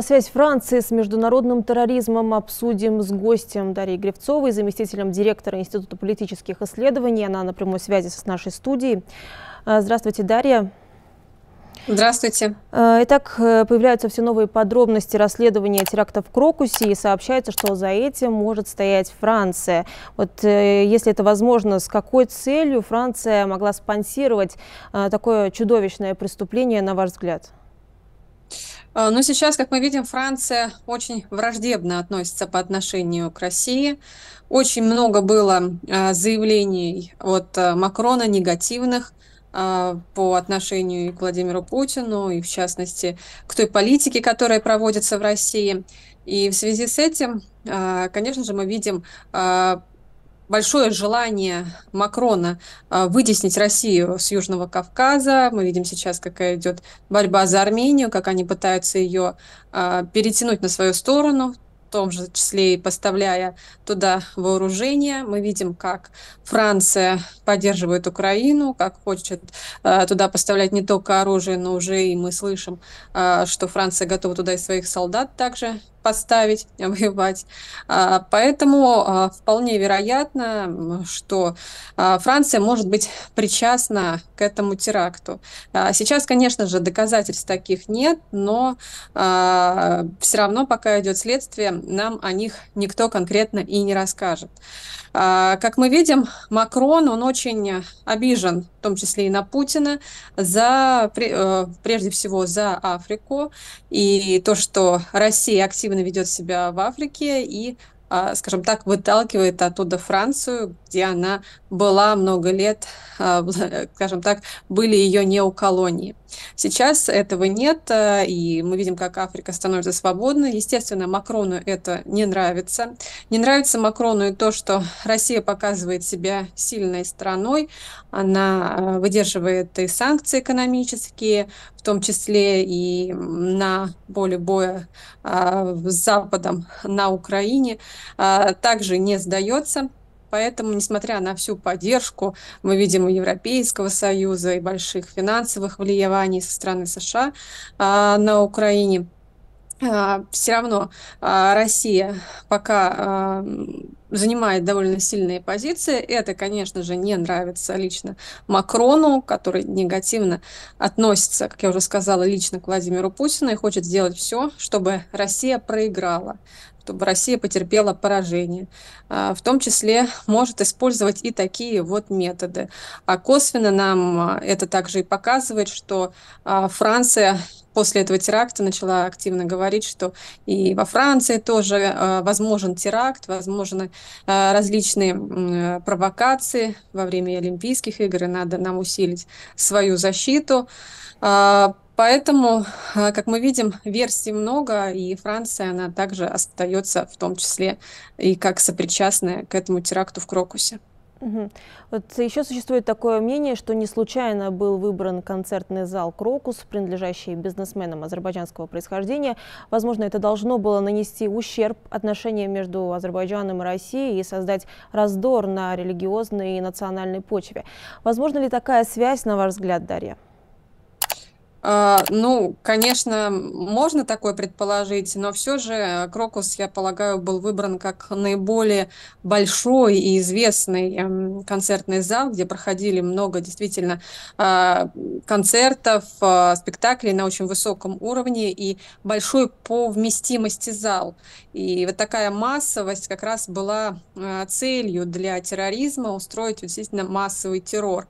А связь Франции с международным терроризмом обсудим с гостем Дарьей Гревцовой, заместителем директора Института политических исследований. Она на прямой связи с нашей студией. А, здравствуйте, Дарья. Здравствуйте. А, итак, э, появляются все новые подробности расследования терактов в Крокусе, и сообщается, что за этим может стоять Франция. Вот э, если это возможно, с какой целью Франция могла спонсировать а, такое чудовищное преступление, на ваш взгляд? А, но сейчас, как мы видим, Франция очень враждебно относится по отношению к России. Очень много было а, заявлений от а, Макрона негативных по отношению к Владимиру Путину, и в частности к той политике, которая проводится в России. И в связи с этим, конечно же, мы видим большое желание Макрона а, вытеснить Россию с Южного Кавказа. Мы видим сейчас, какая идет борьба за Армению, как они пытаются ее а, перетянуть на свою сторону, в том же числе и поставляя туда вооружение. Мы видим, как Франция поддерживает Украину, как хочет а, туда поставлять не только оружие, но уже и мы слышим, что Франция готова туда и своих солдат также поставить, воевать. А, поэтому а, вполне вероятно, что а, Франция может быть причастна к этому теракту. Сейчас, конечно же, доказательств таких нет, но все равно, пока идет следствие, нам о них никто конкретно и не расскажет. А, как мы видим, Макрон, он очень обижен, в том числе и на Путина, за, э, прежде всего за Африку и то, что Россия активно ведет себя в Африке и а, скажем так, выталкивает оттуда Францию, где она была много лет, а, скажем так, были ее неоколонии. Сейчас этого нет, а, и мы видим, как Африка становится свободной. Естественно, Макрону это не нравится. Не нравится Макрону и то, что Россия показывает себя сильной страной. Она выдерживает и санкции экономические, в том числе и на поле боя с Западом на Украине. А, также не сдается. Поэтому, несмотря на всю поддержку, мы видим Европейского Союза, и больших финансовых влияний со стороны США а, на Украине, а, все равно Россия пока занимает довольно сильные позиции. Это, конечно же, не нравится лично Макрону, который негативно относится, как я уже сказала, лично к Владимиру Путину и хочет сделать все, чтобы Россия проиграла чтобы Россия потерпела поражение. А, в том числе может использовать и такие вот методы. А косвенно нам а, это также и показывает, что а, Франция после этого теракта начала активно говорить, что и во Франции тоже возможен теракт, возможны различные провокации во время Олимпийских игр, и надо нам усилить свою защиту. Поэтому, а, как мы видим, версий много, и Франция, она также остается в том числе и как сопричастная к этому теракту в Крокусе. Угу. Вот еще существует такое мнение, что не случайно был выбран концертный зал «Крокус», принадлежащий бизнесменам азербайджанского происхождения. Возможно, это должно было нанести ущерб отношениям между Азербайджаном и Россией и создать раздор на религиозной и национальной почве. Возможно ли такая связь, на ваш взгляд, Дарья? А, ну, конечно, можно такое предположить, но все же э, Крокус, я полагаю, был выбран как наиболее большой и известный эм, концертный зал, где проходили много действительно а, концертов, а, спектаклей на очень высоком уровне и большой по вместимости зал. И вот такая массовость как раз была э, целью для терроризма устроить действительно массовый террор.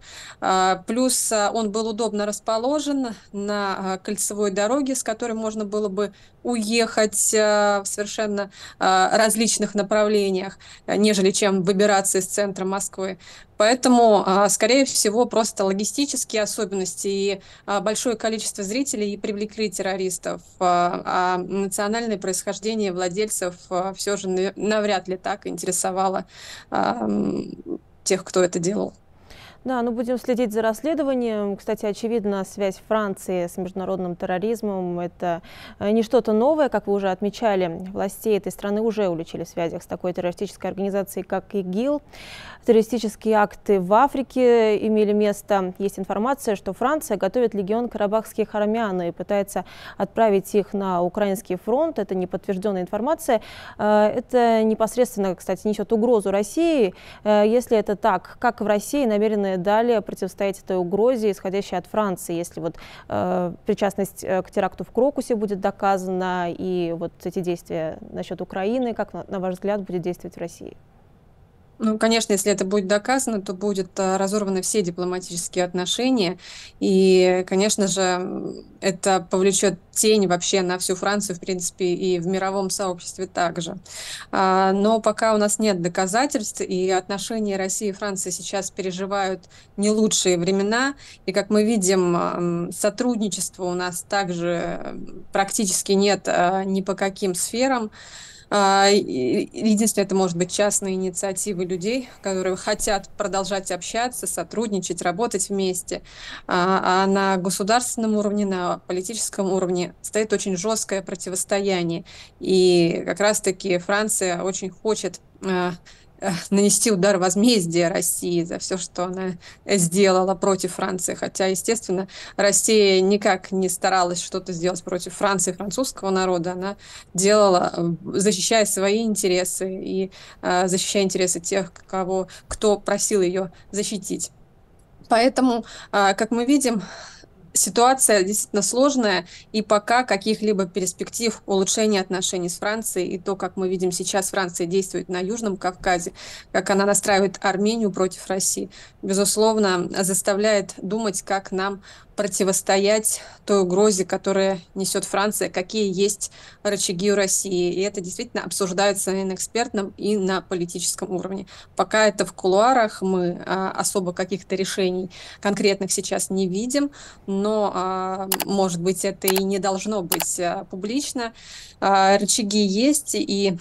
Плюс э, он был удобно расположен на а, кольцевой дороге, с которой можно было бы уехать а, в совершенно а, различных направлениях, нежели чем выбираться из центра Москвы. Поэтому, скорее всего, просто логистические особенности и большое количество зрителей и привлекли террористов. А национальное происхождение владельцев все же навряд ли так интересовало тех, кто это делал. Да, ну будем следить за расследованием. Кстати, очевидно, связь Франции с международным терроризмом – это э, не что-то новое, как вы уже отмечали. власти этой страны уже уличили в связях с такой террористической организацией, как ИГИЛ. Террористические акты в Африке имели место. Есть информация, что Франция готовит легион карабахских армян и пытается отправить их на украинский фронт. Это неподтвержденная информация. Э, это непосредственно, кстати, несет угрозу России. Э, если это так, как в России намерены способны далее противостоять этой угрозе, исходящей от Франции, если вот э, причастность э, к теракту в Крокусе будет доказана, и вот эти действия насчет Украины, как, на, на ваш взгляд, будет действовать в России? Ну, конечно, если это будет доказано, то будут а, разорваны все дипломатические отношения. И, конечно же, это повлечет тень вообще на всю Францию, в принципе, и в мировом сообществе также. А, но пока у нас нет доказательств, и отношения России и Франции сейчас переживают не лучшие времена. И, как мы видим, а, сотрудничества у нас также практически нет ни по каким сферам. А, единственное, это может быть частные инициативы людей, которые хотят продолжать общаться, сотрудничать, работать вместе. А, а на государственном уровне, на политическом уровне стоит очень жесткое противостояние. И как раз-таки Франция очень хочет а, нанести удар возмездия России за все, что она сделала против Франции. Хотя, естественно, Россия никак не старалась что-то сделать против Франции, французского народа. Она делала, э, защищая свои интересы и э, защищая интересы тех, кого, кто просил ее защитить. Поэтому, э, как мы видим, ситуация действительно сложная, и пока каких-либо перспектив улучшения отношений с Францией и то, как мы видим сейчас Франция действует на Южном Кавказе, как она настраивает Армению против России, безусловно, заставляет думать, как нам противостоять той угрозе, которая несет Франция, какие есть рычаги у России. И это действительно обсуждается и на экспертном, и на политическом уровне. Пока это в кулуарах, мы а, особо каких-то решений конкретных сейчас не видим, но, а, может быть, это и не должно быть а, публично. А, рычаги есть, и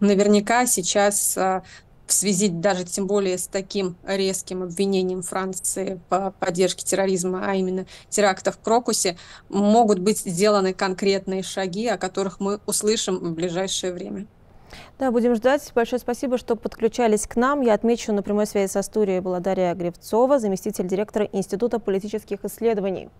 наверняка сейчас в связи даже тем более с таким резким обвинением Франции по поддержке терроризма, а именно терактов в Крокусе, могут быть сделаны конкретные шаги, о которых мы услышим в ближайшее время. Да, будем ждать. Большое спасибо, что подключались к нам. Я отмечу, на прямой связи со студией была Дарья Гревцова, заместитель директора Института политических исследований.